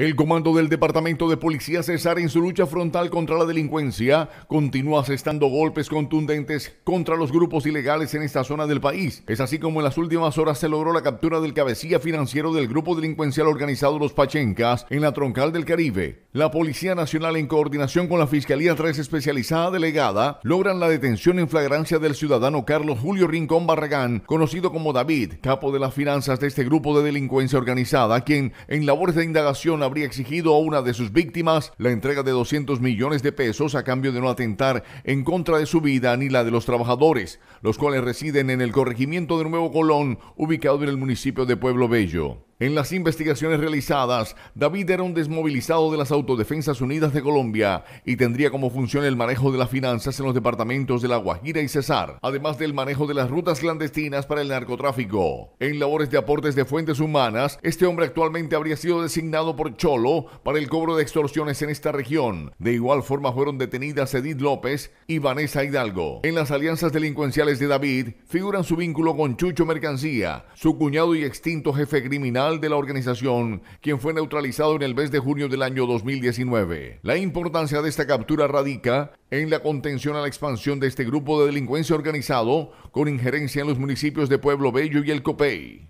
El comando del Departamento de Policía Cesar en su lucha frontal contra la delincuencia continúa asestando golpes contundentes contra los grupos ilegales en esta zona del país. Es así como en las últimas horas se logró la captura del cabecilla financiero del grupo delincuencial organizado Los Pachencas en la troncal del Caribe. La Policía Nacional, en coordinación con la Fiscalía 3 Especializada Delegada, logran la detención en flagrancia del ciudadano Carlos Julio Rincón Barragán, conocido como David, capo de las finanzas de este grupo de delincuencia organizada, quien en labores de indagación habría exigido a una de sus víctimas la entrega de 200 millones de pesos a cambio de no atentar en contra de su vida ni la de los trabajadores, los cuales residen en el corregimiento de Nuevo Colón, ubicado en el municipio de Pueblo Bello. En las investigaciones realizadas, David era un desmovilizado de las Autodefensas Unidas de Colombia y tendría como función el manejo de las finanzas en los departamentos de La Guajira y Cesar, además del manejo de las rutas clandestinas para el narcotráfico. En labores de aportes de fuentes humanas, este hombre actualmente habría sido designado por Cholo para el cobro de extorsiones en esta región. De igual forma fueron detenidas Edith López y Vanessa Hidalgo. En las alianzas delincuenciales de David figuran su vínculo con Chucho Mercancía, su cuñado y extinto jefe criminal de la organización, quien fue neutralizado en el mes de junio del año 2019. La importancia de esta captura radica en la contención a la expansión de este grupo de delincuencia organizado con injerencia en los municipios de Pueblo Bello y El Copey.